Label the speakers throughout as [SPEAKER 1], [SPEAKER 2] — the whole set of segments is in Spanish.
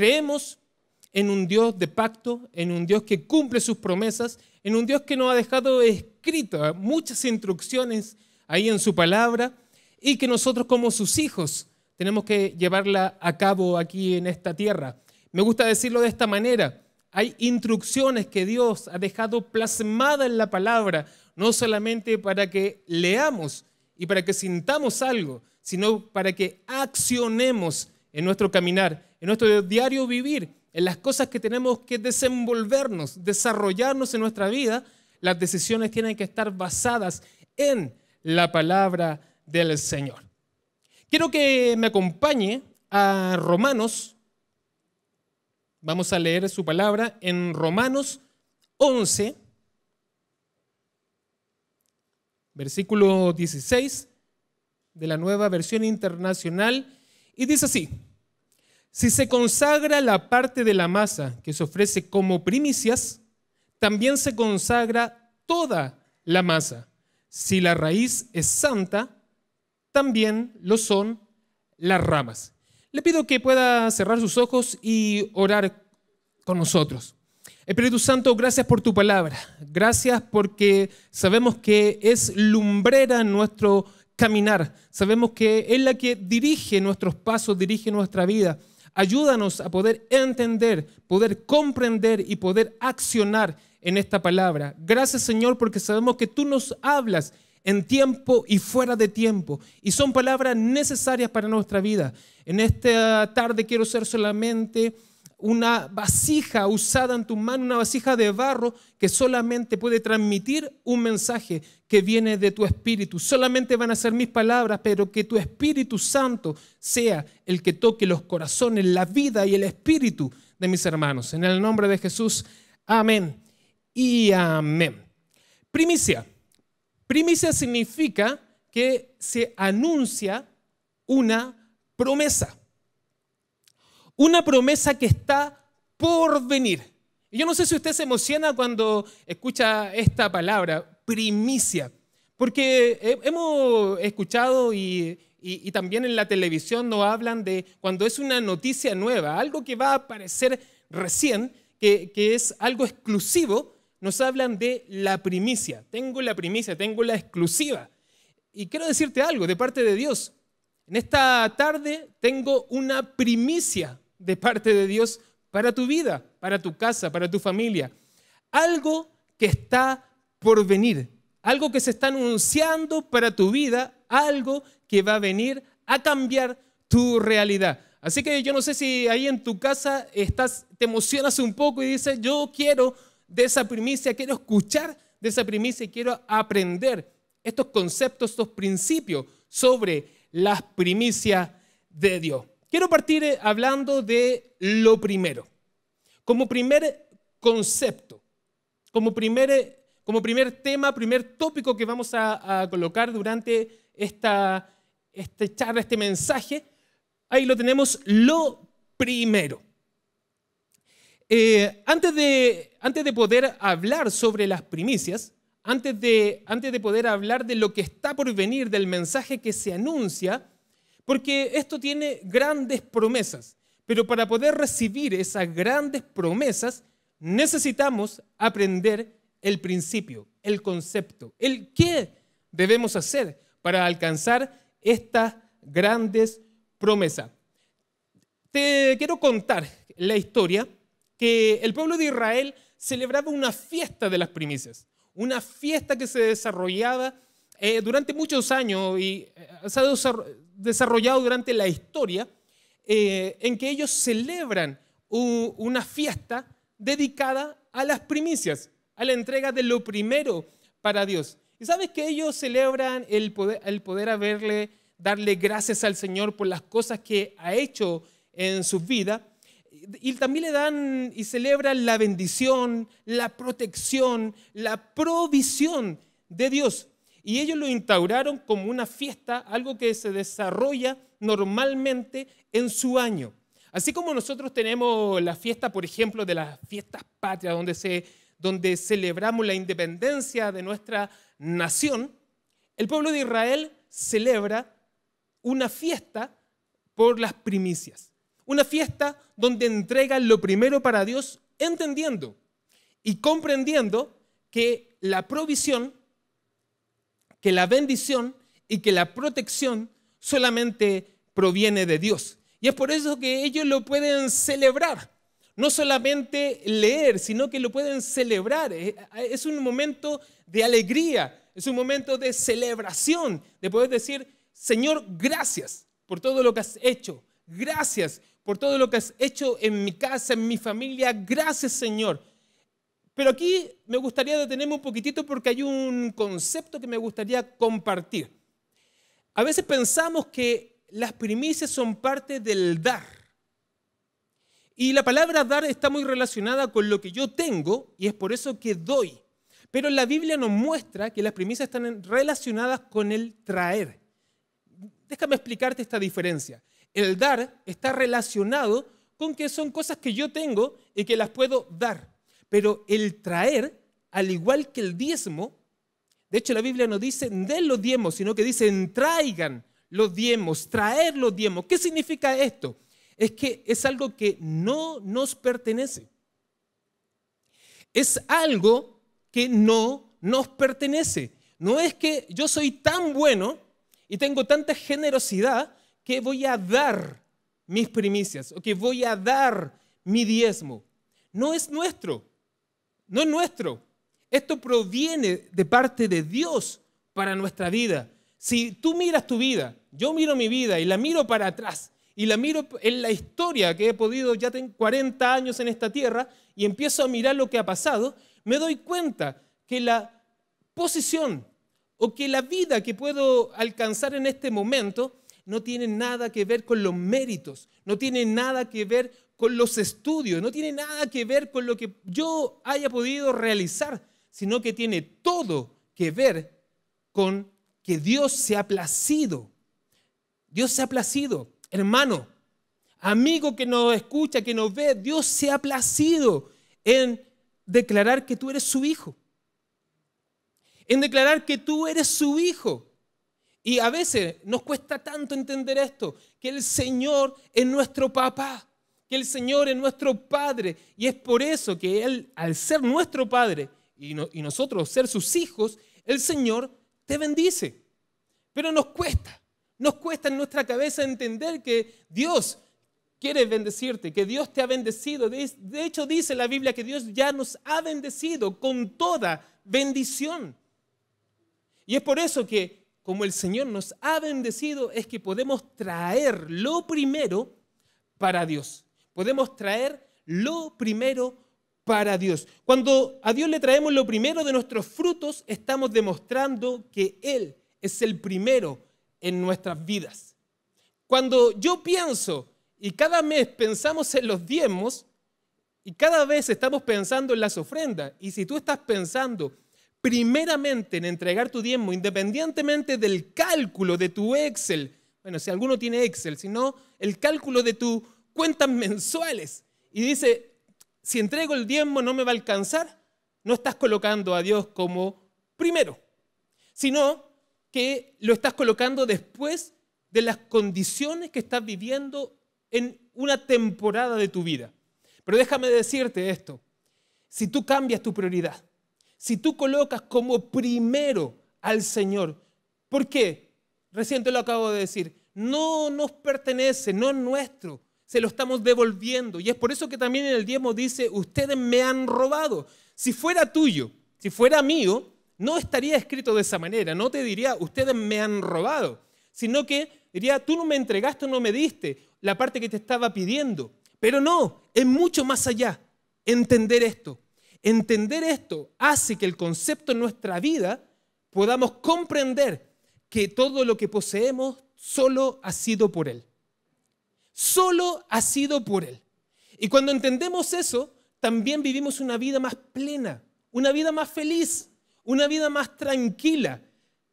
[SPEAKER 1] Creemos en un Dios de pacto, en un Dios que cumple sus promesas, en un Dios que nos ha dejado escrito muchas instrucciones ahí en su palabra y que nosotros como sus hijos tenemos que llevarla a cabo aquí en esta tierra. Me gusta decirlo de esta manera. Hay instrucciones que Dios ha dejado plasmadas en la palabra, no solamente para que leamos y para que sintamos algo, sino para que accionemos en nuestro caminar en nuestro diario vivir, en las cosas que tenemos que desenvolvernos, desarrollarnos en nuestra vida, las decisiones tienen que estar basadas en la palabra del Señor. Quiero que me acompañe a Romanos. Vamos a leer su palabra en Romanos 11, versículo 16 de la nueva versión internacional. Y dice así, si se consagra la parte de la masa que se ofrece como primicias, también se consagra toda la masa. Si la raíz es santa, también lo son las ramas. Le pido que pueda cerrar sus ojos y orar con nosotros. Espíritu Santo, gracias por tu palabra. Gracias porque sabemos que es lumbrera nuestro caminar. Sabemos que es la que dirige nuestros pasos, dirige nuestra vida. Ayúdanos a poder entender, poder comprender y poder accionar en esta palabra. Gracias Señor porque sabemos que tú nos hablas en tiempo y fuera de tiempo. Y son palabras necesarias para nuestra vida. En esta tarde quiero ser solamente una vasija usada en tu mano, una vasija de barro que solamente puede transmitir un mensaje que viene de tu espíritu. Solamente van a ser mis palabras, pero que tu Espíritu Santo sea el que toque los corazones, la vida y el espíritu de mis hermanos. En el nombre de Jesús, amén y amén. Primicia. Primicia significa que se anuncia una promesa una promesa que está por venir. Y yo no sé si usted se emociona cuando escucha esta palabra, primicia, porque hemos escuchado y, también en la televisión nos hablan de cuando es una noticia nueva, algo que va a aparecer recién, que es algo exclusivo, nos hablan de la primicia. Tengo la primicia, tengo la exclusiva. Y quiero decirte algo de parte de Dios. En esta tarde tengo una primicia de parte de Dios para tu vida, para tu casa, para tu familia. Algo que está por venir, algo que se está anunciando para tu vida, algo que va a venir a cambiar tu realidad. Así que yo no sé si ahí en tu casa estás, te emocionas un poco y dices, yo quiero de esa primicia, quiero escuchar de esa primicia y quiero aprender estos conceptos, estos principios sobre las primicias de Dios. Quiero partir eh, hablando de lo primero, como primer concepto, como primer, eh, como primer tema, primer tópico que vamos a, colocar durante esta, esta charla, este mensaje. Ahí lo tenemos, lo primero. Eh, antes, de, antes de poder hablar sobre las primicias, antes antes de poder hablar de lo que está por venir, del mensaje que se anuncia, porque esto tiene grandes promesas, pero para poder recibir esas grandes promesas necesitamos aprender el principio, el concepto, el qué debemos hacer para alcanzar estas grandes promesas. Te quiero contar la historia que el pueblo de Israel celebraba una fiesta de las primicias, una fiesta que se desarrollaba eh, durante muchos años y eh, se ha desarrollado durante la historia, eh, en que ellos celebran una fiesta dedicada a las primicias, a la entrega de lo primero para Dios. Y sabes que ellos celebran el poder, el poder haberle, darle gracias al Señor por las cosas que ha hecho en su vida. Y también le dan y celebran la bendición, la protección, la provisión de Dios. Y ellos lo instauraron como una fiesta, algo que se desarrolla normalmente en su año. Así como nosotros tenemos la fiesta, por ejemplo, de las fiestas patrias, donde, se, donde celebramos la independencia de nuestra nación, el pueblo de Israel celebra una fiesta por las primicias. Una fiesta donde entrega lo primero para Dios, entendiendo y comprendiendo que la provisión que la bendición y que la protección solamente proviene de Dios. Y es por eso que ellos lo pueden celebrar. No solamente leer, sino que lo pueden celebrar. Eh, eh, es un momento de alegría, es un momento de celebración, de poder decir, Señor, gracias por todo lo que has hecho. Gracias por todo lo que has hecho en mi casa, en mi familia. Gracias, Señor, pero aquí me gustaría detenerme un poquitito porque hay un concepto que me gustaría compartir. A veces pensamos que las primicias son parte del dar. Y la palabra dar está muy relacionada con lo que yo tengo y es por eso que doy. Pero la Biblia nos muestra que las primicias están relacionadas con el traer. Déjame explicarte esta diferencia. El dar está relacionado con que son cosas que yo tengo y que las puedo dar. Pero el traer, al igual que el diezmo, de hecho la Biblia no dice den los diezmos, sino que dice traigan los diezmos, traer los diezmos. ¿Qué significa esto? Es que es algo que no nos pertenece. Es algo que no nos pertenece. No es que yo soy tan bueno y tengo tanta generosidad que voy a dar mis primicias o que voy a dar mi diezmo. No es nuestro no es nuestro. Esto proviene de parte de Dios para nuestra vida. Si tú miras tu vida, yo miro mi vida y la miro para atrás y la miro en la historia que he podido, ya tengo 40 años en esta tierra y empiezo a mirar lo que ha pasado, me doy cuenta que la posición o que la vida que puedo alcanzar en este momento no tiene nada que ver con los méritos, no tiene nada que ver con los estudios, no tiene nada que ver con lo que yo haya podido realizar, sino que tiene todo que ver con que Dios se ha placido. Dios se ha placido, hermano, amigo que nos escucha, que nos ve, Dios se ha placido en declarar que tú eres su hijo. En declarar que tú eres su hijo. Y a veces nos cuesta tanto entender esto, que el Señor es nuestro papá que el Señor es nuestro Padre. Y es por eso que Él, al ser nuestro Padre y, nosotros ser sus hijos, el Señor te bendice. Pero nos cuesta, nos cuesta en nuestra cabeza entender que Dios quiere bendecirte, que Dios te ha bendecido. de hecho dice la Biblia que Dios ya nos ha bendecido con toda bendición. Y es por eso que como el Señor nos ha bendecido, es que podemos traer lo primero para Dios podemos traer lo primero para Dios. Cuando a Dios le traemos lo primero de nuestros frutos, estamos demostrando que Él es el primero en nuestras vidas. Cuando yo pienso y cada mes pensamos en los diezmos y cada vez estamos pensando en las ofrendas, y si tú estás pensando primeramente en entregar tu diezmo, independientemente del cálculo de tu Excel, bueno, si alguno tiene Excel, sino el cálculo de tu cuentas mensuales y dice, si entrego el diezmo no me va a alcanzar, no estás colocando a Dios como primero, sino que lo estás colocando después de las condiciones que estás viviendo en una temporada de tu vida. Pero déjame decirte esto, si tú cambias tu prioridad, si tú colocas como primero al Señor, ¿por qué? Recién te lo acabo de decir, no nos pertenece, no es nuestro, se lo estamos devolviendo. Y es por eso que también en el diezmo dice, ustedes me han robado. Si fuera tuyo, si fuera mío, no estaría escrito de esa manera, no te diría, ustedes me han robado, sino que diría, tú no me entregaste, no me diste la parte que te estaba pidiendo. Pero no, es mucho más allá entender esto. Entender esto hace que el concepto en nuestra vida podamos comprender que todo lo que poseemos solo ha sido por Él. Solo ha sido por Él. Y cuando entendemos eso, también vivimos una vida más plena, una vida más feliz, una vida más tranquila.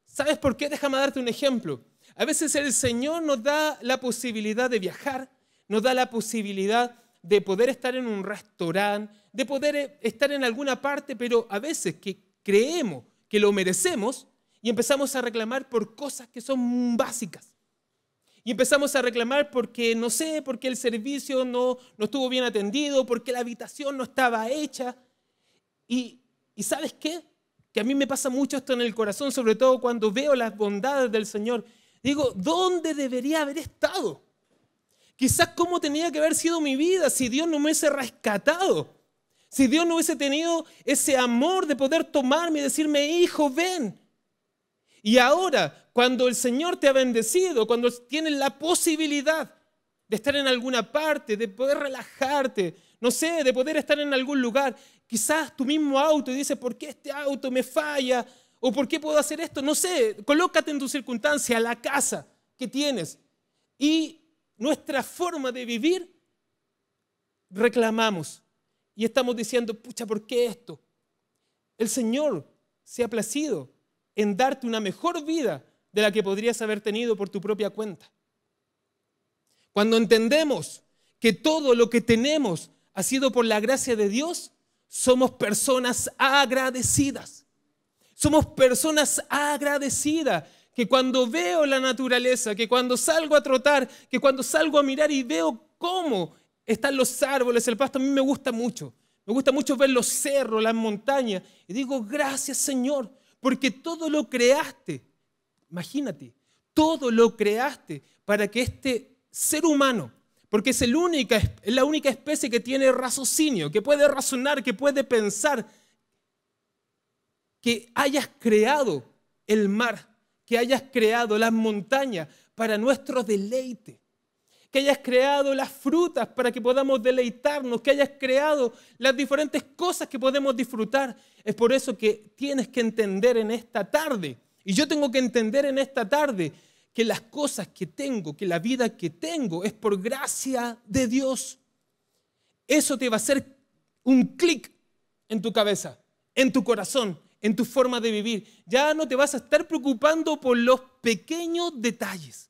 [SPEAKER 1] ¿Sabes por qué? Déjame darte un ejemplo. A veces el Señor nos da la posibilidad de viajar, nos da la posibilidad de poder estar en un restaurante, de poder eh, estar en alguna parte, pero a veces que creemos que lo merecemos y empezamos a reclamar por cosas que son básicas. Y empezamos a reclamar porque, no sé, porque el servicio no, no estuvo bien atendido, porque la habitación no estaba hecha. Y, y ¿sabes qué? Que a mí me pasa mucho esto en el corazón, sobre todo cuando veo las bondades del Señor. Digo, ¿dónde debería haber estado? Quizás cómo tenía que haber sido mi vida si Dios no me hubiese rescatado. Si Dios no hubiese tenido ese amor de poder tomarme y decirme, hijo, ven, y ahora, cuando el Señor te ha bendecido, cuando tienes la posibilidad de estar en alguna parte, de poder relajarte, no sé, de poder estar en algún lugar, quizás tu mismo auto y dices, ¿por qué este auto me falla? ¿O por qué puedo hacer esto? No sé, colócate en tu circunstancia, la casa que tienes. Y nuestra forma de vivir, reclamamos. Y estamos diciendo, pucha, ¿por qué esto? El Señor se ha placido en darte una mejor vida de la que podrías haber tenido por tu propia cuenta. Cuando entendemos que todo lo que tenemos ha sido por la gracia de Dios, somos personas agradecidas. Somos personas agradecidas que cuando veo la naturaleza, que cuando salgo a trotar, que cuando salgo a mirar y veo cómo están los árboles, el pasto, a mí me gusta mucho. Me gusta mucho ver los cerros, las montañas. Y digo, gracias Señor, porque todo lo creaste. Imagínate, todo lo creaste para que este ser humano, porque es, el es la única especie que tiene raciocinio, que puede razonar, que puede pensar, que hayas creado el mar, que hayas creado las montañas para nuestro deleite que hayas creado las frutas para que podamos deleitarnos, que hayas creado las diferentes cosas que podemos disfrutar. Es por eso que tienes que entender en esta tarde, y yo tengo que entender en esta tarde, que las cosas que tengo, que la vida que tengo es por gracia de Dios. Eso te va a hacer un clic en tu cabeza, en tu corazón, en tu forma de vivir. Ya no te vas a estar preocupando por los pequeños detalles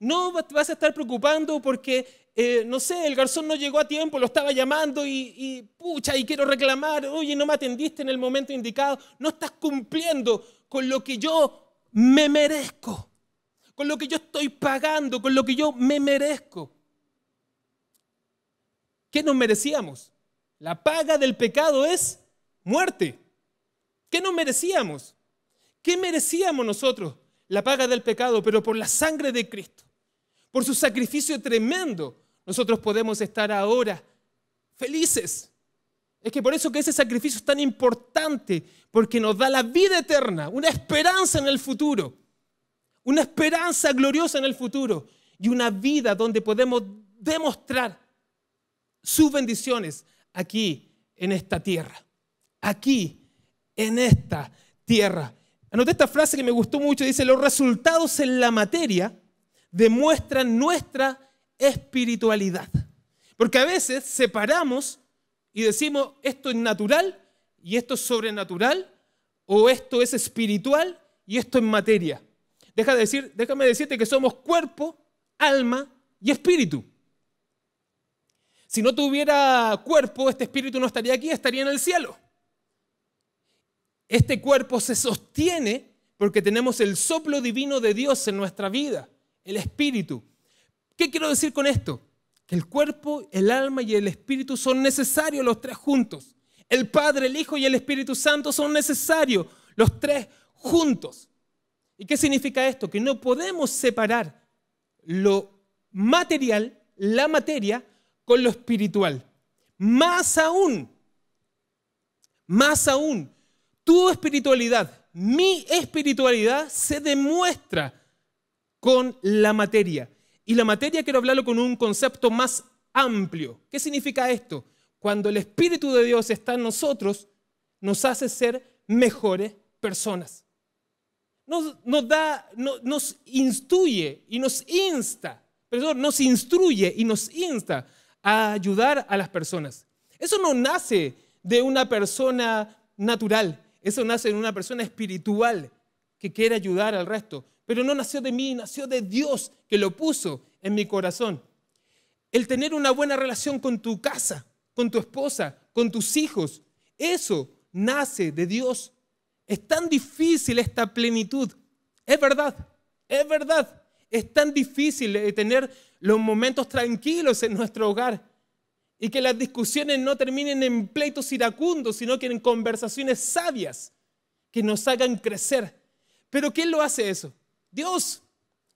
[SPEAKER 1] no vas a estar preocupando porque, eh, no sé, el garzón no llegó a tiempo, lo estaba llamando y, y, pucha, y quiero reclamar, oye, no me atendiste en el momento indicado, no estás cumpliendo con lo que yo me merezco, con lo que yo estoy pagando, con lo que yo me merezco. ¿Qué nos merecíamos? La paga del pecado es muerte. ¿Qué nos merecíamos? ¿Qué merecíamos nosotros? La paga del pecado, pero por la sangre de Cristo por su sacrificio tremendo, nosotros podemos estar ahora felices. Es que por eso que ese sacrificio es tan importante, porque nos da la vida eterna, una esperanza en el futuro, una esperanza gloriosa en el futuro y una vida donde podemos demostrar sus bendiciones aquí en esta tierra, aquí en esta tierra. Anoté esta frase que me gustó mucho, dice, los resultados en la materia demuestran nuestra espiritualidad. Porque a veces separamos y decimos, esto es natural y esto es sobrenatural, o esto es espiritual y esto es materia. Deja de decir, déjame decirte que somos cuerpo, alma y espíritu. Si no tuviera cuerpo, este espíritu no estaría aquí, estaría en el cielo. Este cuerpo se sostiene porque tenemos el soplo divino de Dios en nuestra vida el espíritu. ¿Qué quiero decir con esto? Que el cuerpo, el alma y el espíritu son necesarios los tres juntos. El Padre, el Hijo y el Espíritu Santo son necesarios los tres juntos. ¿Y qué significa esto? Que no podemos separar lo material, la materia, con lo espiritual. Más aún, más aún, tu espiritualidad, mi espiritualidad se demuestra con la materia. Y la materia quiero hablarlo con un concepto más amplio. ¿Qué significa esto? Cuando el Espíritu de Dios está en nosotros, nos hace ser mejores personas. Nos, da, nos instruye y nos insta, perdón, nos instruye y nos insta a ayudar a las personas. Eso no nace de una persona natural, eso nace de una persona espiritual que quiere ayudar al resto pero no nació de mí, nació de Dios que lo puso en mi corazón. El tener una buena relación con tu casa, con tu esposa, con tus hijos, eso nace de Dios. Es tan difícil esta plenitud. Es verdad, es verdad. Es tan difícil eh, tener los momentos tranquilos en nuestro hogar y que las discusiones no terminen en pleitos iracundos, sino que en conversaciones sabias que nos hagan crecer. Pero ¿quién lo hace eso? Dios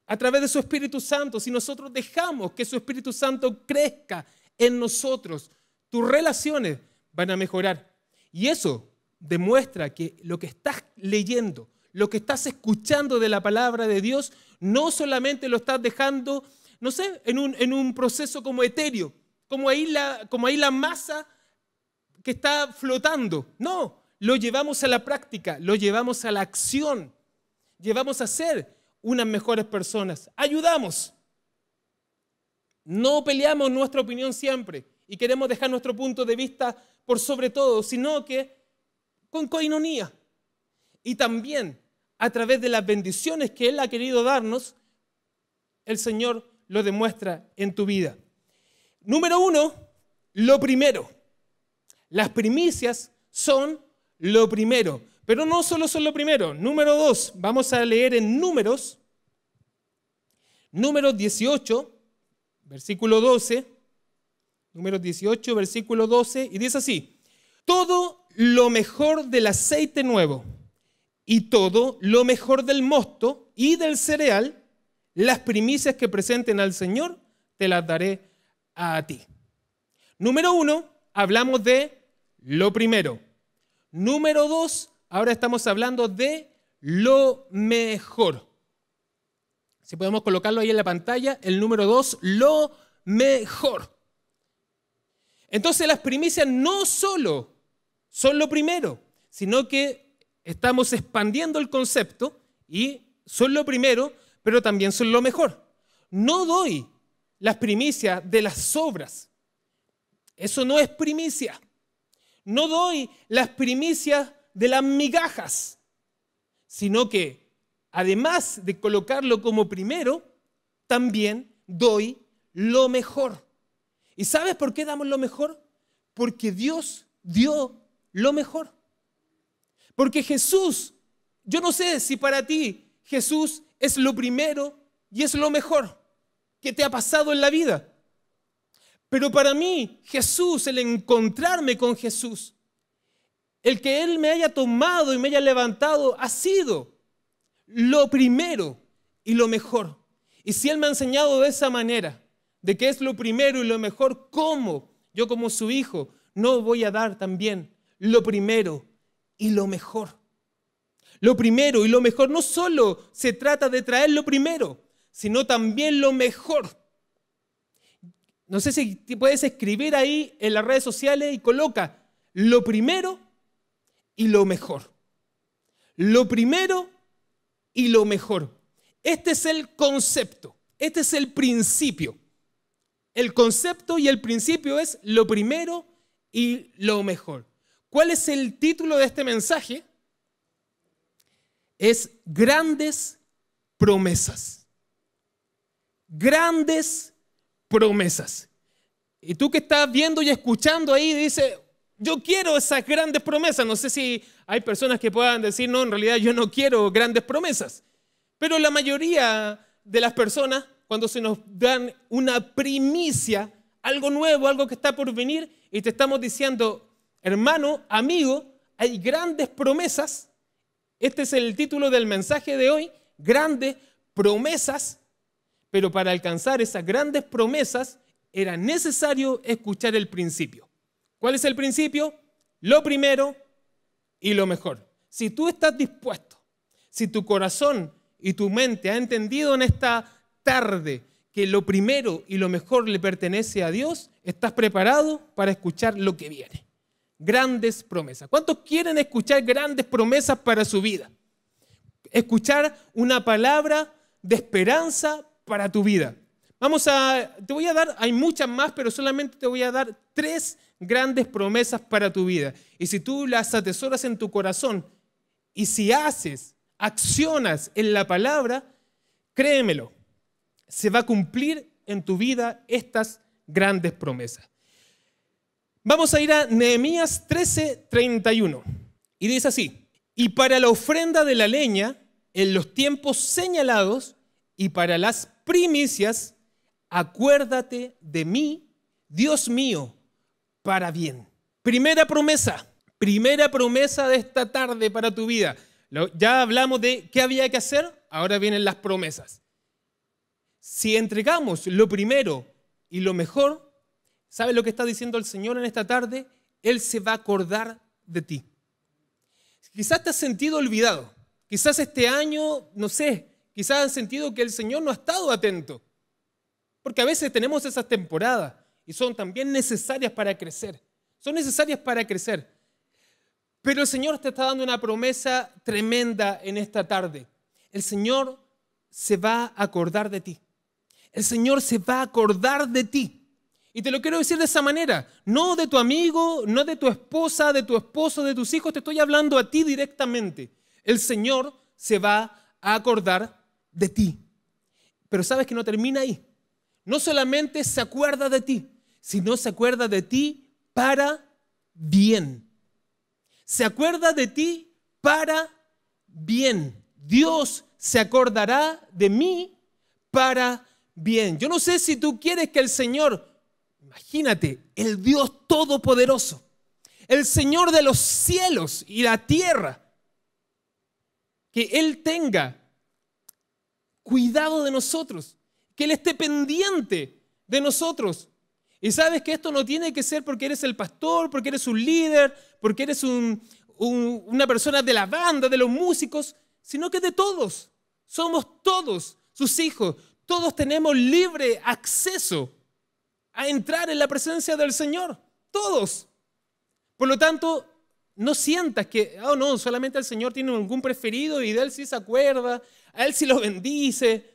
[SPEAKER 1] a través de su Espíritu Santo, si nosotros dejamos que su Espíritu Santo crezca en nosotros, tus relaciones van a mejorar. Y eso demuestra que lo que estás leyendo, lo que estás escuchando de la palabra de Dios, no solamente lo estás dejando, no sé, en un, proceso como etéreo, como ahí, la, como ahí la masa que está flotando. No, lo llevamos a la práctica, lo llevamos a la acción, llevamos a hacer unas mejores personas. Ayudamos. No peleamos nuestra opinión siempre y queremos dejar nuestro punto de vista por sobre todo, sino que con coinonía. Y también a través de las bendiciones que Él ha querido darnos, el Señor lo demuestra en tu vida. Número uno, lo primero. Las primicias son lo primero. Pero no solo son lo primero. Número dos, vamos a leer en Números, Número 18, versículo 12. Número 18, versículo 12, y dice así: Todo lo mejor del aceite nuevo y todo lo mejor del mosto y del cereal, las primicias que presenten al Señor, te las daré a ti. Número uno, hablamos de lo primero. Número dos, Ahora estamos hablando de lo mejor. Si podemos colocarlo ahí en la pantalla, el número dos, lo mejor. Entonces las primicias no solo son lo primero, sino que estamos expandiendo el concepto y son lo primero, pero también son lo mejor. No doy las primicias de las obras. Eso no es primicia. No doy las primicias de las migajas, sino que además de colocarlo como primero, también doy lo mejor. ¿Y sabes por qué damos lo mejor? Porque Dios dio lo mejor. Porque Jesús, yo no sé si para ti Jesús es lo primero y es lo mejor que te ha pasado en la vida. Pero para mí Jesús, el encontrarme con Jesús, el que Él me haya tomado y me haya levantado ha sido lo primero y lo mejor. Y si Él me ha enseñado de esa manera, de que es lo primero y lo mejor, ¿cómo yo como su hijo no voy a dar también lo primero y lo mejor? Lo primero y lo mejor no solo se trata de traer lo primero, sino también lo mejor. No sé si puedes escribir ahí en las redes sociales y coloca lo primero y lo mejor. Lo primero y lo mejor. Este es el concepto, este es el principio. El concepto y el principio es lo primero y lo mejor. ¿Cuál es el título de este mensaje? Es grandes promesas. Grandes promesas. Y tú que estás viendo y escuchando ahí, dice, yo quiero esas grandes promesas. No sé si hay personas que puedan decir, no, en realidad yo no quiero grandes promesas. Pero la mayoría de las personas, cuando se nos dan una primicia, algo nuevo, algo que está por venir, y te estamos diciendo, hermano, amigo, hay grandes promesas. Este es el título del mensaje de hoy, grandes promesas. Pero para alcanzar esas grandes promesas era necesario escuchar el principio. ¿Cuál es el principio? Lo primero y lo mejor. Si tú estás dispuesto, si tu corazón y tu mente ha entendido en esta tarde que lo primero y lo mejor le pertenece a Dios, estás preparado para escuchar lo que viene. Grandes promesas. ¿Cuántos quieren escuchar grandes promesas para su vida? Escuchar una palabra de esperanza para tu vida. Vamos a, te voy a dar, hay muchas más, pero solamente te voy a dar tres grandes promesas para tu vida. Y si tú las atesoras en tu corazón y si haces, accionas en la palabra, créemelo, se va a cumplir en tu vida estas grandes promesas. Vamos a ir a Nehemías 13, 31. Y dice así, y para la ofrenda de la leña, en los tiempos señalados, y para las primicias, acuérdate de mí, Dios mío, para bien. Primera promesa, primera promesa de esta tarde para tu vida. Ya hablamos de qué había que hacer, ahora vienen las promesas. Si entregamos lo primero y lo mejor, ¿sabes lo que está diciendo el Señor en esta tarde? Él se va a acordar de ti. Quizás te has sentido olvidado, quizás este año, no sé, quizás has sentido que el Señor no ha estado atento. Porque a veces tenemos esas temporadas y son también necesarias para crecer. Son necesarias para crecer. Pero el Señor te está dando una promesa tremenda en esta tarde. El Señor se va a acordar de ti. El Señor se va a acordar de ti. Y te lo quiero decir de esa manera, no de tu amigo, no de tu esposa, de tu esposo, de tus hijos, te estoy hablando a ti directamente. El Señor se va a acordar de ti. Pero sabes que no termina ahí no solamente se acuerda de ti, sino se acuerda de ti para bien. Se acuerda de ti para bien. Dios se acordará de mí para bien. Yo no sé si tú quieres que el Señor, imagínate, el Dios todopoderoso, el Señor de los cielos y la tierra, que Él tenga cuidado de nosotros que Él esté pendiente de nosotros. Y sabes que esto no tiene que ser porque eres el pastor, porque eres un líder, porque eres una persona de la banda, de los músicos, sino que de todos. Somos todos sus hijos. Todos tenemos libre acceso a entrar en la presencia del Señor. Todos. Por lo tanto, no sientas que, oh no, solamente el Señor tiene algún preferido y de él sí se acuerda, a él sí lo bendice,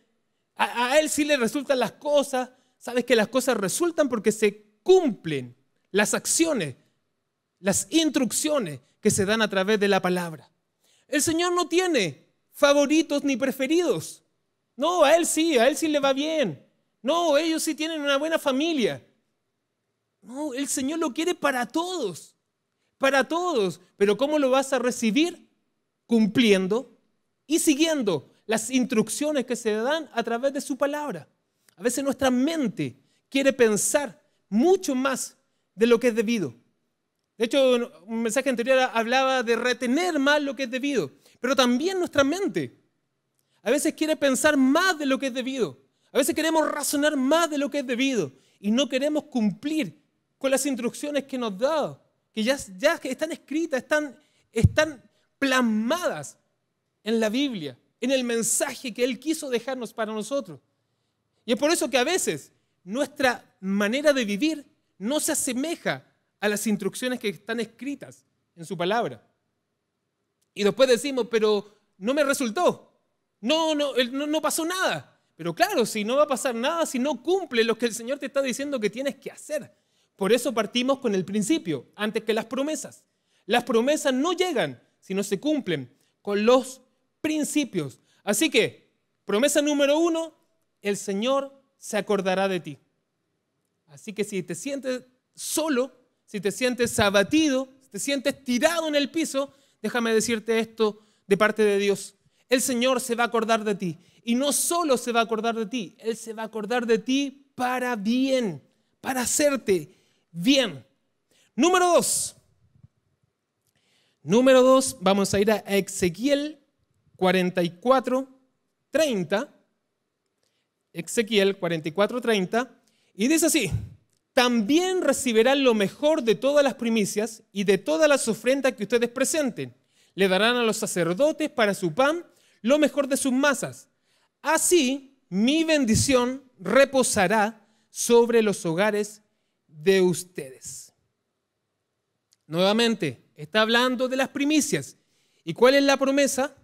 [SPEAKER 1] a, él sí le resultan las cosas. Sabes que las cosas resultan porque se cumplen las acciones, las instrucciones que se dan a través de la palabra. El Señor no tiene favoritos ni preferidos. No, a Él sí, a Él sí le va bien. No, ellos sí tienen una buena familia. No, el Señor lo quiere para todos, para todos. Pero ¿cómo lo vas a recibir? Cumpliendo y siguiendo las instrucciones que se dan a través de su palabra. A veces nuestra mente quiere pensar mucho más de lo que es debido. De hecho, un mensaje anterior hablaba de retener más lo que es debido, pero también nuestra mente a veces quiere pensar más de lo que es debido. A veces queremos razonar más de lo que es debido y no queremos cumplir con las instrucciones que nos da, que ya, ya están escritas, están, están plasmadas en la Biblia en el mensaje que Él quiso dejarnos para nosotros. Y es por eso que a veces nuestra manera de vivir no se asemeja a las instrucciones que están escritas en su palabra. Y después decimos, pero no me resultó, no, no, no, pasó nada. Pero claro, si no va a pasar nada, si no cumple lo que el Señor te está diciendo que tienes que hacer. Por eso partimos con el principio, antes que las promesas. Las promesas no llegan si no se cumplen con los principios. Así que, promesa número uno, el Señor se acordará de ti. Así que si te sientes solo, si te sientes abatido, si te sientes tirado en el piso, déjame decirte esto de parte de Dios. El Señor se va a acordar de ti. Y no solo se va a acordar de ti, Él se va a acordar de ti para bien, para hacerte bien. Número dos. Número dos, vamos a ir a Ezequiel 44, 30, Ezequiel 44.30 y dice así, también recibirán lo mejor de todas las primicias y de todas las ofrendas que ustedes presenten. Le darán a los sacerdotes para su pan lo mejor de sus masas. Así mi bendición reposará sobre los hogares de ustedes. Nuevamente, está hablando de las primicias. ¿Y cuál es la promesa?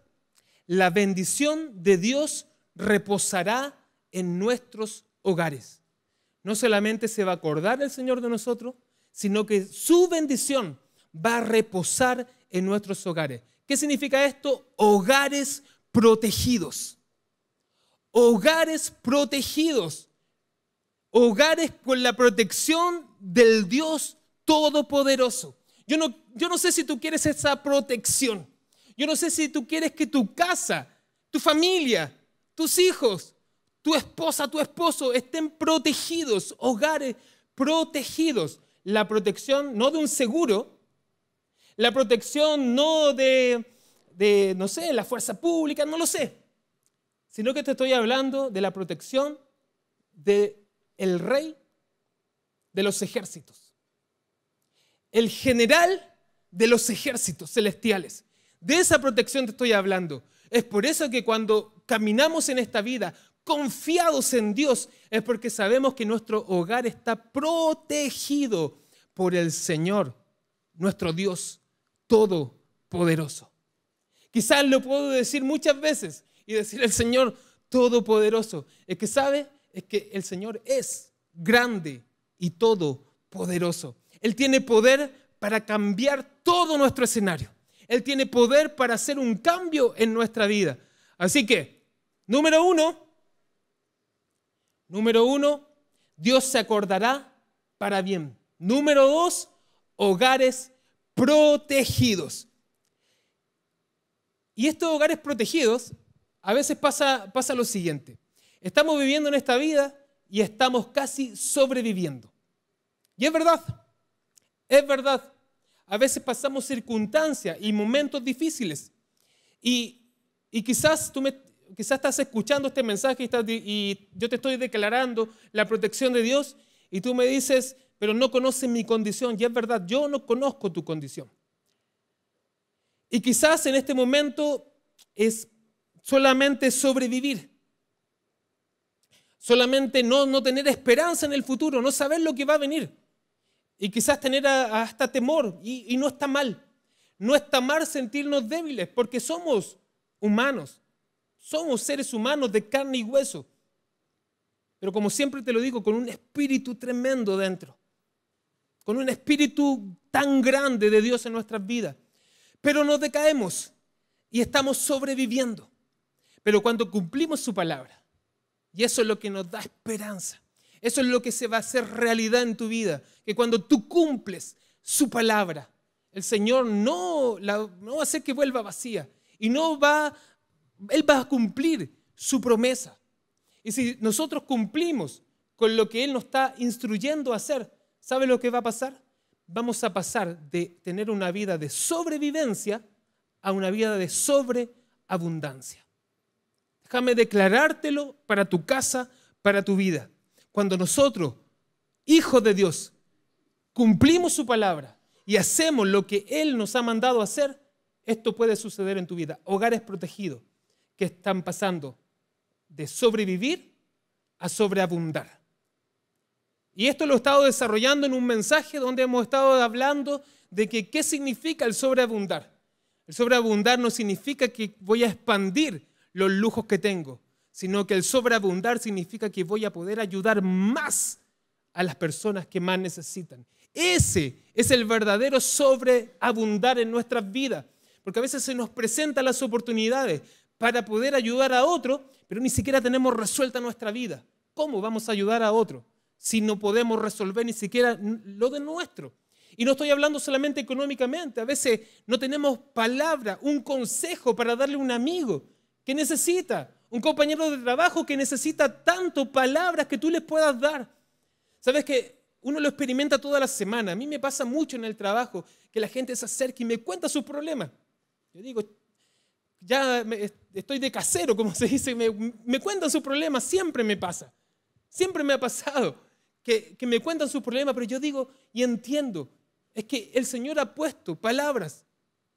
[SPEAKER 1] la bendición de Dios reposará en nuestros hogares. No solamente se va a acordar el Señor de nosotros, sino que su bendición va a reposar en nuestros hogares. ¿Qué significa esto? Hogares protegidos. Hogares protegidos. Hogares con la protección del Dios Todopoderoso. Yo no, yo no sé si tú quieres esa protección. Yo no sé si tú quieres que tu casa, tu familia, tus hijos, tu esposa, tu esposo estén protegidos, hogares protegidos. La protección no de un seguro, la protección no de, no sé, la fuerza pública, no lo sé, sino que te estoy hablando de la protección del el rey de los ejércitos, el general de los ejércitos celestiales. De esa protección te estoy hablando. Es por eso que cuando caminamos en esta vida confiados en Dios, es porque sabemos que nuestro hogar está protegido por el Señor, nuestro Dios Todopoderoso. Quizás lo puedo decir muchas veces y decir el Señor Todopoderoso. Es que sabe, es que el Señor es grande y todopoderoso. Él tiene poder para cambiar todo nuestro escenario. Él tiene poder para hacer un cambio en nuestra vida. Así que, número uno, número uno, Dios se acordará para bien. Número dos, hogares protegidos. Y estos hogares protegidos, a veces pasa, pasa lo siguiente. Estamos viviendo en esta vida y estamos casi sobreviviendo. Y es verdad, es verdad. A veces pasamos circunstancias y momentos difíciles. Y, quizás tú me, quizás estás escuchando este mensaje y, y yo te estoy declarando la protección de Dios y tú me dices, pero no conoces mi condición. Y es verdad, yo no conozco tu condición. Y quizás en este momento es solamente sobrevivir. Solamente no, no tener esperanza en el futuro, no saber lo que va a venir y quizás tener hasta temor, y, y no está mal. No está mal sentirnos débiles, porque somos humanos, somos seres humanos de carne y hueso. Pero como siempre te lo digo, con un espíritu tremendo dentro, con un espíritu tan grande de Dios en nuestras vidas. Pero nos decaemos y estamos sobreviviendo. Pero cuando cumplimos su palabra, y eso es lo que nos da esperanza, eso es lo que se va a hacer realidad en tu vida. Que cuando tú cumples su palabra, el Señor no, va a hacer que vuelva vacía. Y no va, Él va a cumplir su promesa. Y si nosotros cumplimos con lo que Él nos está instruyendo a hacer, ¿sabe lo que va a pasar? Vamos a pasar de tener una vida de sobrevivencia a una vida de sobreabundancia. Déjame declarártelo para tu casa, para tu vida cuando nosotros, hijos de Dios, cumplimos su palabra y hacemos lo que Él nos ha mandado hacer, esto puede suceder en tu vida. Hogares protegidos que están pasando de sobrevivir a sobreabundar. Y esto lo he estado desarrollando en un mensaje donde hemos estado hablando de que qué significa el sobreabundar. El sobreabundar no significa que voy a expandir los lujos que tengo sino que el sobreabundar significa que voy a poder ayudar más a las personas que más necesitan. Ese es el verdadero sobreabundar en nuestras vidas, porque a veces se nos presentan las oportunidades para poder ayudar a otro, pero ni siquiera tenemos resuelta nuestra vida. ¿Cómo vamos a ayudar a otro si no podemos resolver ni siquiera lo de nuestro? Y no estoy hablando solamente económicamente, a veces no tenemos palabra, un consejo para darle a un amigo que necesita, un compañero de trabajo que necesita tanto palabras que tú les puedas dar. Sabes que uno lo experimenta toda la semana. A mí me pasa mucho en el trabajo que la gente se acerca y me cuenta sus problemas. Yo digo, ya estoy de casero, como se dice, me, cuentan sus problemas, siempre me pasa. Siempre me ha pasado que, que me cuentan sus problemas, pero yo digo y entiendo, es que el Señor ha puesto palabras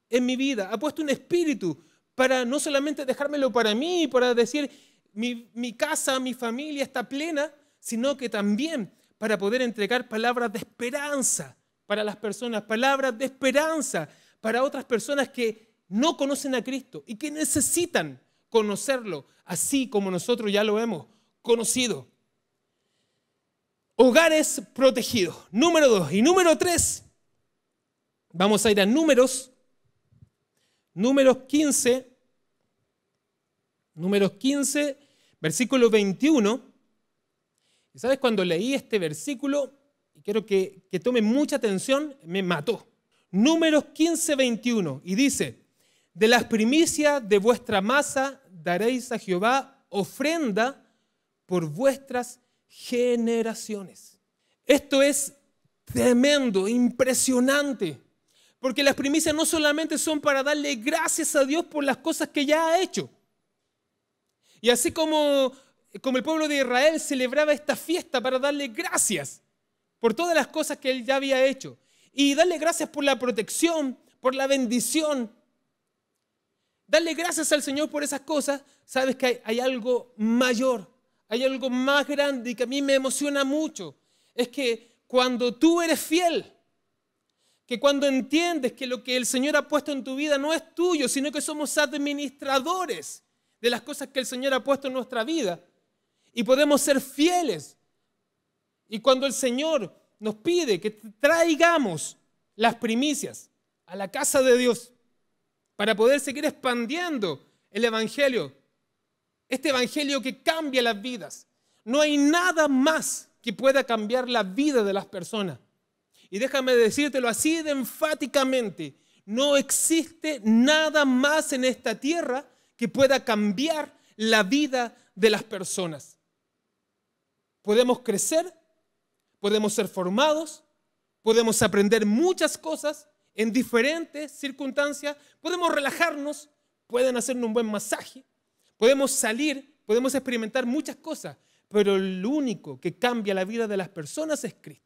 [SPEAKER 1] en mi vida, ha puesto un espíritu para no solamente dejármelo para mí, para decir mi, mi casa, mi familia está plena, sino que también para poder entregar palabras de esperanza para las personas, palabras de esperanza para otras personas que no conocen a Cristo y que necesitan conocerlo, así como nosotros ya lo hemos conocido. Hogares protegidos, número dos. Y número tres, vamos a ir a números Números 15, números 15, versículo 21. sabes, cuando leí este versículo, y quiero que, tome mucha atención, me mató. Números 15, 21, y dice, de las primicias de vuestra masa daréis a Jehová ofrenda por vuestras generaciones. Esto es tremendo, impresionante. Porque las primicias no solamente son para darle gracias a Dios por las cosas que ya ha hecho. Y así como, como el pueblo de Israel celebraba esta fiesta para darle gracias por todas las cosas que él ya había hecho. Y darle gracias por la protección, por la bendición. Darle gracias al Señor por esas cosas, sabes que hay, hay algo mayor, hay algo más grande y que a mí me emociona mucho. Es que cuando tú eres fiel, que cuando entiendes que lo que el Señor ha puesto en tu vida no es tuyo, sino que somos administradores de las cosas que el Señor ha puesto en nuestra vida y podemos ser fieles. Y cuando el Señor nos pide que traigamos las primicias a la casa de Dios para poder seguir expandiendo el Evangelio, este Evangelio que cambia las vidas, no hay nada más que pueda cambiar la vida de las personas y déjame decírtelo así de enfáticamente, no existe nada más en esta tierra que pueda cambiar la vida de las personas. Podemos crecer, podemos ser formados, podemos aprender muchas cosas en diferentes circunstancias, podemos relajarnos, pueden hacernos un buen masaje, podemos salir, podemos experimentar muchas cosas, pero lo único que cambia la vida de las personas es Cristo.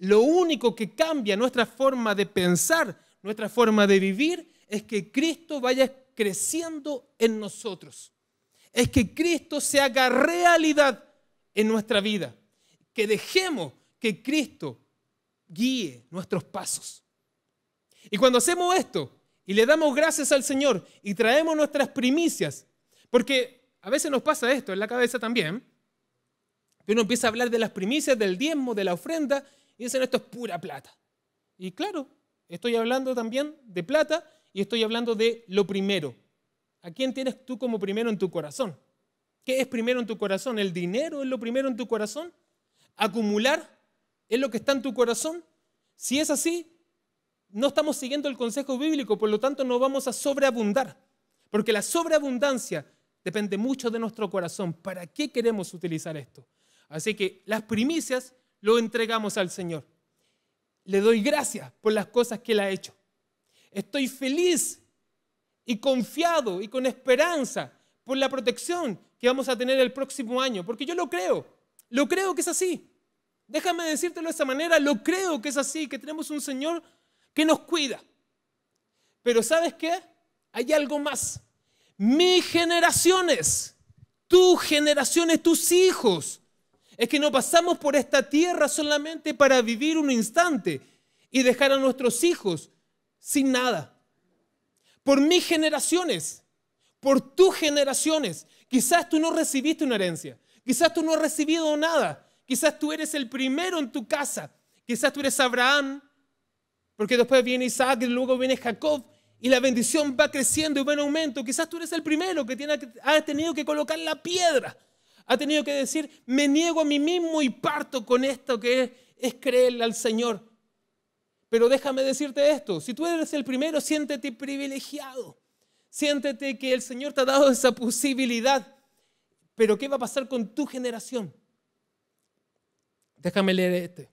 [SPEAKER 1] Lo único que cambia nuestra forma de pensar, nuestra forma de vivir, es que Cristo vaya creciendo en nosotros. Es que Cristo se haga realidad en nuestra vida. Que dejemos que Cristo guíe nuestros pasos. Y cuando hacemos esto y le damos gracias al Señor y traemos nuestras primicias, porque a veces nos pasa esto en la cabeza también, que uno empieza a hablar de las primicias, del diezmo, de la ofrenda, y dicen esto es pura plata. Y claro, estoy hablando también de plata y estoy hablando de lo primero. ¿A quién tienes tú como primero en tu corazón? ¿Qué es primero en tu corazón? ¿El dinero es lo primero en tu corazón? ¿Acumular es lo que está en tu corazón? Si es así, no estamos siguiendo el consejo bíblico, por lo tanto no vamos a sobreabundar, porque la sobreabundancia depende mucho de nuestro corazón. ¿Para qué queremos utilizar esto? Así que las primicias lo entregamos al Señor. Le doy gracias por las cosas que Él ha hecho. Estoy feliz y confiado y con esperanza por la protección que vamos a tener el próximo año, porque yo lo creo, lo creo que es así. Déjame decírtelo de esa manera, lo creo que es así, que tenemos un Señor que nos cuida. Pero ¿sabes qué? Hay algo más. Mis generaciones, tus generaciones, tus hijos, es que no pasamos por esta tierra solamente para vivir un instante y dejar a nuestros hijos sin nada. Por mis generaciones, por tus generaciones, quizás tú no recibiste una herencia, quizás tú no has recibido nada, quizás tú eres el primero en tu casa, quizás tú eres Abraham, porque después viene Isaac y luego viene Jacob y la bendición va creciendo y va en aumento. Quizás tú eres el primero que tiene, ha tenido que colocar la piedra ha tenido que decir, me niego a mí mismo y parto con esto que es, creer al Señor. Pero déjame decirte esto, si tú eres el primero, siéntete privilegiado. Siéntete que el Señor te ha dado esa posibilidad. Pero ¿qué va a pasar con tu generación? Déjame leer este.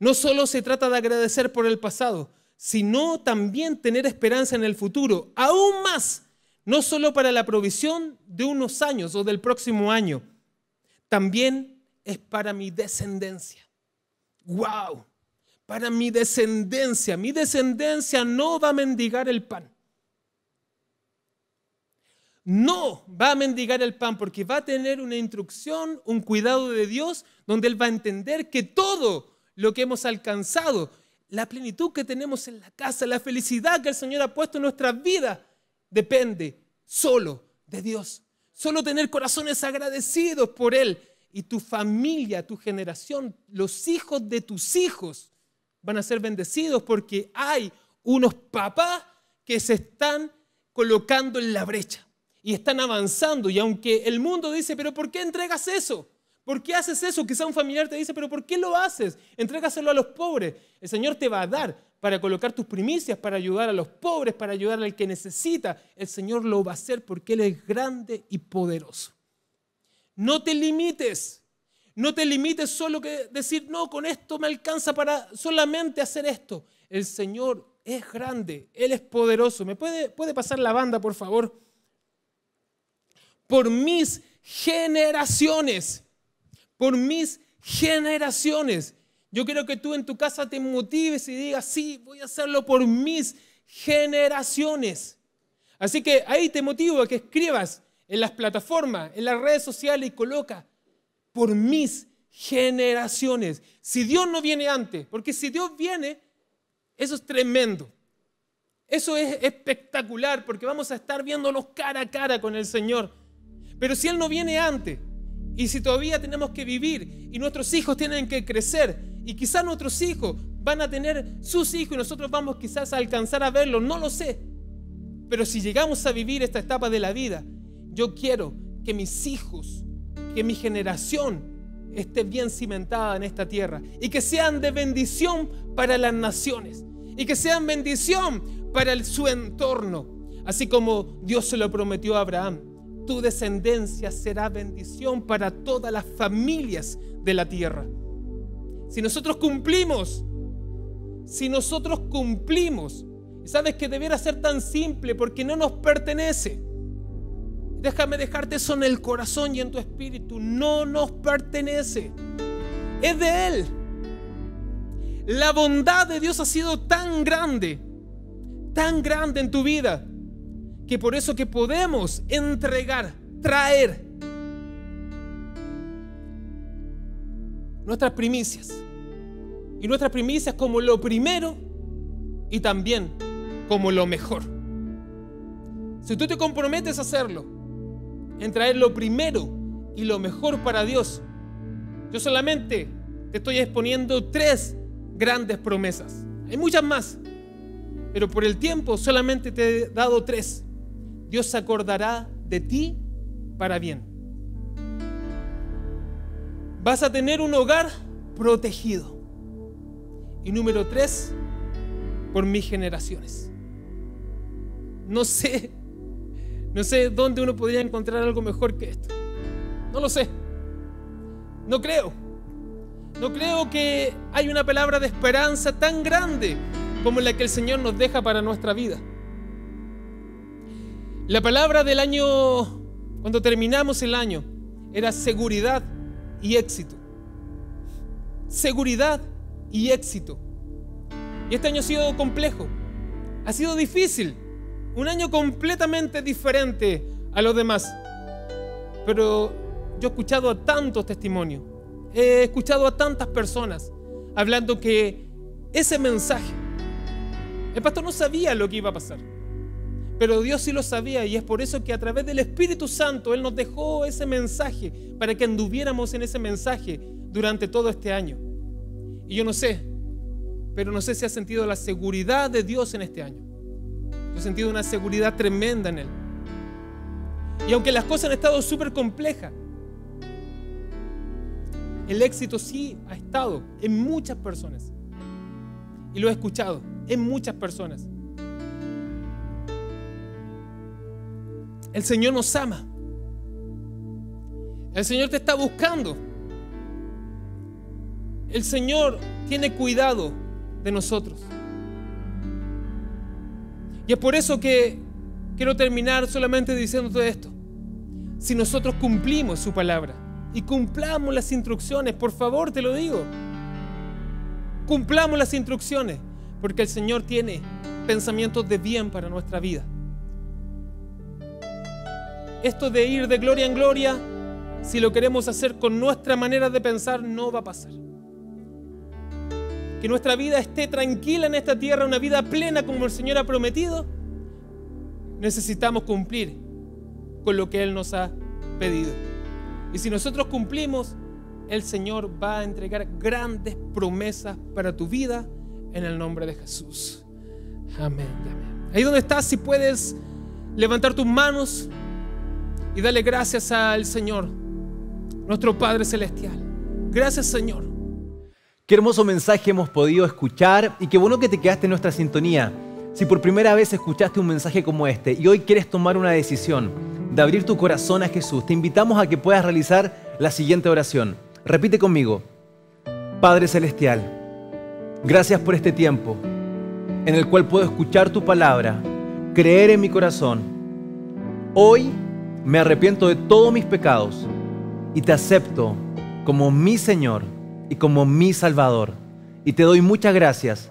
[SPEAKER 1] No solo se trata de agradecer por el pasado, sino también tener esperanza en el futuro, aún más, no solo para la provisión de unos años o del próximo año, también es para mi descendencia. ¡Wow! Para mi descendencia. Mi descendencia no va a mendigar el pan. No va a mendigar el pan porque va a tener una instrucción, un cuidado de Dios, donde Él va a entender que todo lo que hemos alcanzado, la plenitud que tenemos en la casa, la felicidad que el Señor ha puesto en nuestras vidas, depende solo de Dios. Solo tener corazones agradecidos por Él y tu familia, tu generación, los hijos de tus hijos van a ser bendecidos porque hay unos papás que se están colocando en la brecha y están avanzando. Y aunque el mundo dice, pero ¿por qué entregas eso? ¿Por qué haces eso? Quizá un familiar te dice, pero ¿por qué lo haces? Entrégaselo a los pobres. El Señor te va a dar para colocar tus primicias, para ayudar a los pobres, para ayudar al que necesita. El Señor lo va a hacer porque Él es grande y poderoso. No te limites. No te limites solo que decir, no, con esto me alcanza para solamente hacer esto. El Señor es grande, Él es poderoso. ¿Me puede, puede pasar la banda, por favor? Por mis generaciones, por mis generaciones. Yo quiero que tú en tu casa te motives y digas, sí, voy a hacerlo por mis generaciones. Así que ahí te motivo a que escribas en las plataformas, en las redes sociales y coloca por mis generaciones. Si Dios no viene antes, porque si Dios viene, eso es tremendo. Eso es espectacular porque vamos a estar viéndonos cara a cara con el Señor. Pero si Él no viene antes y si todavía tenemos que vivir y nuestros hijos tienen que crecer y quizás nuestros hijos van a tener sus hijos y nosotros vamos quizás a alcanzar a verlos, no lo sé. Pero si llegamos a vivir esta etapa de la vida, yo quiero que mis hijos, que mi generación esté bien cimentada en esta tierra y que sean de bendición para las naciones y que sean bendición para su entorno, así como Dios se lo prometió a Abraham. Tu descendencia será bendición para todas las familias de la tierra. Si nosotros cumplimos, si nosotros cumplimos, sabes que debiera ser tan simple porque no nos pertenece. Déjame dejarte eso en el corazón y en tu espíritu. No nos pertenece. Es de Él. La bondad de Dios ha sido tan grande, tan grande en tu vida, que por eso que podemos entregar, traer nuestras primicias. Y nuestras primicias como lo primero y también como lo mejor. Si tú te comprometes a hacerlo, en traer lo primero y lo mejor para Dios. Yo solamente te estoy exponiendo tres grandes promesas. Hay muchas más, pero por el tiempo solamente te he dado tres. Dios se acordará de ti para bien. Vas a tener un hogar protegido. Y número tres, por mis generaciones. No sé no sé dónde uno podría encontrar algo mejor que esto. No lo sé. No creo. No creo que hay una palabra de esperanza tan grande como la que el Señor nos deja para nuestra vida. La palabra del año, cuando terminamos el año, era seguridad y éxito. Seguridad y éxito. Y este año ha sido complejo, ha sido difícil, un año completamente diferente a los demás. Pero yo he escuchado a tantos testimonios. He escuchado a tantas personas hablando que ese mensaje, el pastor no sabía lo que iba a pasar. Pero Dios sí lo sabía y es por eso que a través del Espíritu Santo Él nos dejó ese mensaje para que anduviéramos en ese mensaje durante todo este año. Y yo no sé, pero no sé si has sentido la seguridad de Dios en este año he sentido una seguridad tremenda en Él. Y aunque las cosas han estado súper complejas, el éxito sí ha estado en muchas personas. Y lo he escuchado en muchas personas. El Señor nos ama. El Señor te está buscando. El Señor tiene cuidado de nosotros. Y es por eso que quiero terminar solamente diciéndote esto. Si nosotros cumplimos su palabra y cumplamos las instrucciones, por favor te lo digo, cumplamos las instrucciones, porque el Señor tiene pensamientos de bien para nuestra vida. Esto de ir de gloria en gloria, si lo queremos hacer con nuestra manera de pensar, no va a pasar nuestra vida esté tranquila en esta tierra, una vida plena como el Señor ha prometido, necesitamos cumplir con lo que Él nos ha pedido. Y si nosotros cumplimos, el Señor va a entregar grandes promesas para tu vida en el nombre de Jesús. Amén. amén. Ahí donde estás, si puedes levantar tus manos y darle gracias al Señor, nuestro Padre Celestial. Gracias Señor
[SPEAKER 2] Qué hermoso mensaje hemos podido escuchar y qué bueno que te quedaste en nuestra sintonía. Si por primera vez escuchaste un mensaje como este y hoy quieres tomar una decisión de abrir tu corazón a Jesús, te invitamos a que puedas realizar la siguiente oración. Repite conmigo. Padre Celestial, gracias por este tiempo en el cual puedo escuchar tu palabra, creer en mi corazón. Hoy me arrepiento de todos mis pecados y te acepto como mi Señor y como mi Salvador. Y te doy muchas gracias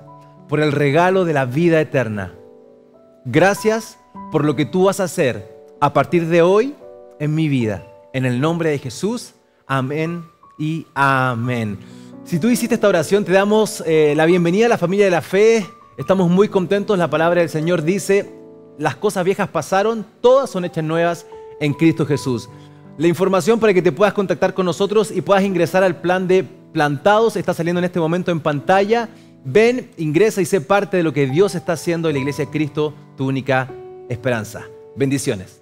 [SPEAKER 2] por el regalo de la vida eterna. Gracias por lo que tú vas a hacer a partir de hoy en mi vida. En el nombre de Jesús, amén y amén. Si tú hiciste esta oración, te damos eh, la bienvenida a la familia de la fe. Estamos muy contentos, la palabra del Señor dice, las cosas viejas pasaron, todas son hechas nuevas en Cristo Jesús. La información para que te puedas contactar con nosotros y puedas ingresar al plan de plantados, está saliendo en este momento en pantalla. Ven, ingresa y sé parte de lo que Dios está haciendo en la Iglesia de Cristo, tu única esperanza. Bendiciones.